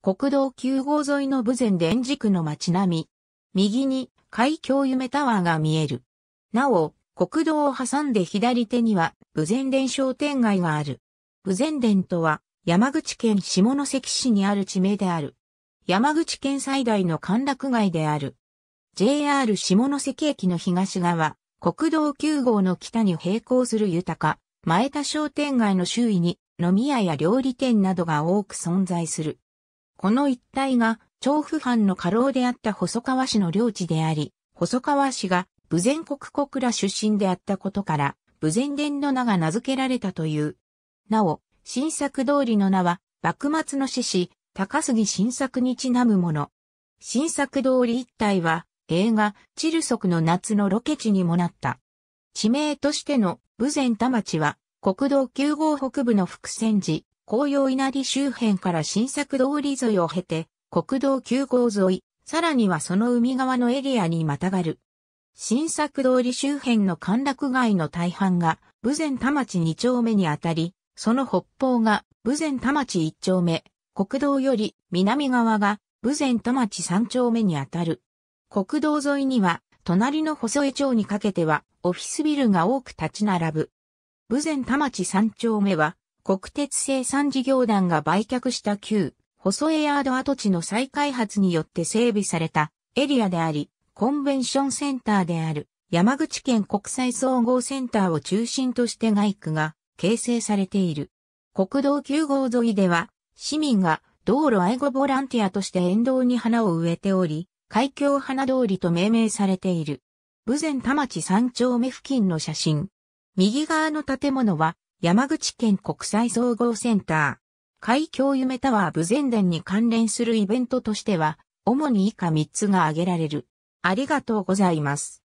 国道9号沿いの武前電磁区の街並み。右に海峡夢タワーが見える。なお、国道を挟んで左手には武前電商店街がある。武前電とは山口県下関市にある地名である。山口県最大の歓楽街である。JR 下関駅の東側、国道9号の北に並行する豊か、前田商店街の周囲に飲み屋や料理店などが多く存在する。この一帯が、長府藩の家老であった細川氏の領地であり、細川氏が、武前国国ら出身であったことから、武前伝の名が名付けられたという。なお、新作通りの名は、幕末の志士、高杉新作にちなむもの。新作通り一帯は、映画、チルソクの夏のロケ地にもなった。地名としての、武前田町は、国道9号北部の伏線寺、紅葉稲荷周辺から新作通り沿いを経て、国道9号沿い、さらにはその海側のエリアにまたがる。新作通り周辺の歓楽街の大半が、武前田町2丁目にあたり、その北方が武前田町1丁目、国道より南側が武前田町3丁目にあたる。国道沿いには、隣の細江町にかけては、オフィスビルが多く立ち並ぶ。武前田町3丁目は、国鉄生産事業団が売却した旧、細江ヤード跡地の再開発によって整備されたエリアであり、コンベンションセンターである山口県国際総合センターを中心として外区が形成されている。国道9号沿いでは、市民が道路愛護ボランティアとして沿道に花を植えており、海峡花通りと命名されている。豊前田町三丁目付近の写真。右側の建物は山口県国際総合センター、海峡夢タワー武前伝に関連するイベントとしては、主に以下3つが挙げられる。ありがとうございます。